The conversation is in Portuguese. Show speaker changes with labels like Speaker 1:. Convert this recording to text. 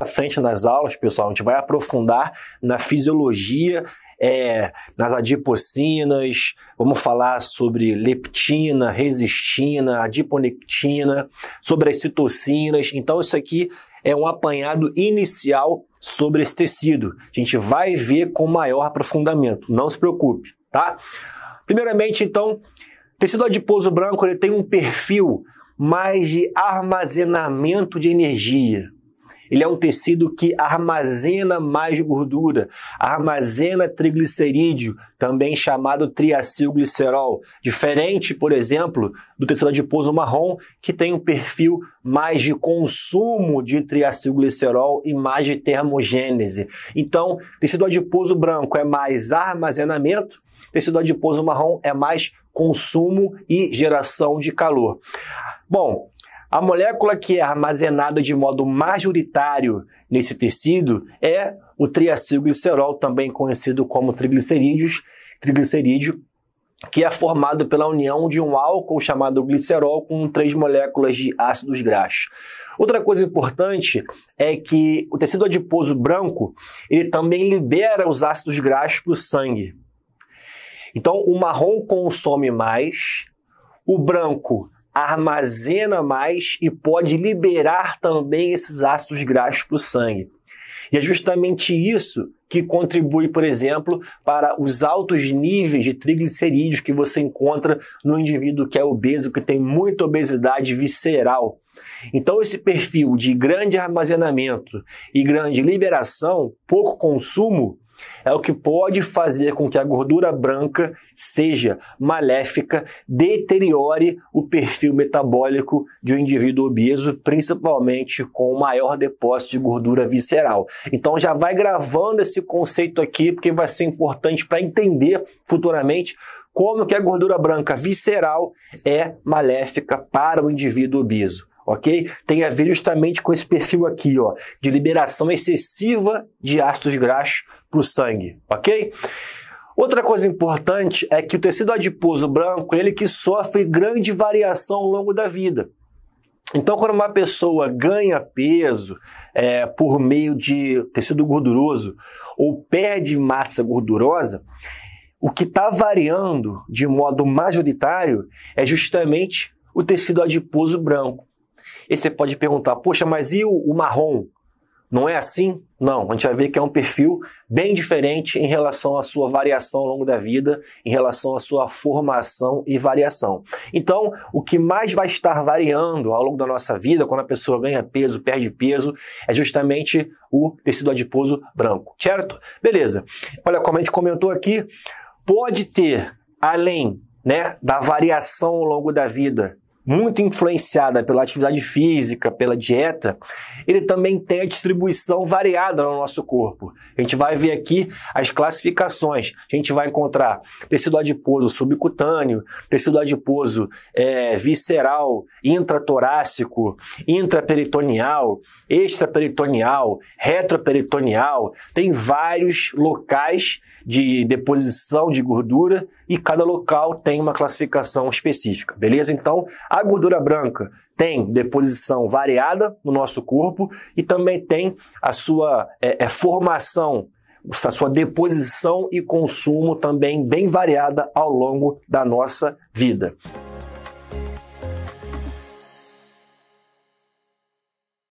Speaker 1: à frente nas aulas, pessoal, a gente vai aprofundar na fisiologia é, nas adipocinas, vamos falar sobre leptina, resistina, adiponectina, sobre as citocinas. Então, isso aqui é um apanhado inicial sobre esse tecido. A gente vai ver com maior aprofundamento, não se preocupe, tá? Primeiramente, então, tecido adiposo branco ele tem um perfil mais de armazenamento de energia. Ele é um tecido que armazena mais gordura, armazena triglicerídeo, também chamado triacilglicerol, diferente, por exemplo, do tecido adiposo marrom, que tem um perfil mais de consumo de triacilglicerol e mais de termogênese. Então, tecido adiposo branco é mais armazenamento, tecido adiposo marrom é mais consumo e geração de calor. Bom, a molécula que é armazenada de modo majoritário nesse tecido é o triacilglicerol, também conhecido como triglicerídeos, triglicerídeo, que é formado pela união de um álcool chamado glicerol com três moléculas de ácidos graxos. Outra coisa importante é que o tecido adiposo branco ele também libera os ácidos graxos para o sangue. Então, o marrom consome mais, o branco armazena mais e pode liberar também esses ácidos graxos para o sangue. E é justamente isso que contribui, por exemplo, para os altos níveis de triglicerídeos que você encontra no indivíduo que é obeso, que tem muita obesidade visceral. Então, esse perfil de grande armazenamento e grande liberação por consumo é o que pode fazer com que a gordura branca seja maléfica, deteriore o perfil metabólico de um indivíduo obeso, principalmente com maior depósito de gordura visceral. Então já vai gravando esse conceito aqui, porque vai ser importante para entender futuramente como que a gordura branca visceral é maléfica para o indivíduo obeso ok? Tem a ver justamente com esse perfil aqui, ó, de liberação excessiva de ácidos graxos para o sangue, ok? Outra coisa importante é que o tecido adiposo branco, ele que sofre grande variação ao longo da vida. Então, quando uma pessoa ganha peso é, por meio de tecido gorduroso ou perde massa gordurosa, o que está variando de modo majoritário é justamente o tecido adiposo branco. E você pode perguntar, poxa, mas e o, o marrom? Não é assim? Não, a gente vai ver que é um perfil bem diferente em relação à sua variação ao longo da vida, em relação à sua formação e variação. Então, o que mais vai estar variando ao longo da nossa vida, quando a pessoa ganha peso, perde peso, é justamente o tecido adiposo branco, certo? Beleza. Olha como a gente comentou aqui, pode ter, além né, da variação ao longo da vida, muito influenciada pela atividade física, pela dieta, ele também tem a distribuição variada no nosso corpo. A gente vai ver aqui as classificações. A gente vai encontrar tecido adiposo subcutâneo, tecido adiposo é, visceral, intratorácico, intraperitoneal, extraperitoneal, retroperitoneal. Tem vários locais de deposição de gordura e cada local tem uma classificação específica, beleza? Então, a gordura branca tem deposição variada no nosso corpo e também tem a sua é, é, formação a sua deposição e consumo também bem variada ao longo da nossa vida.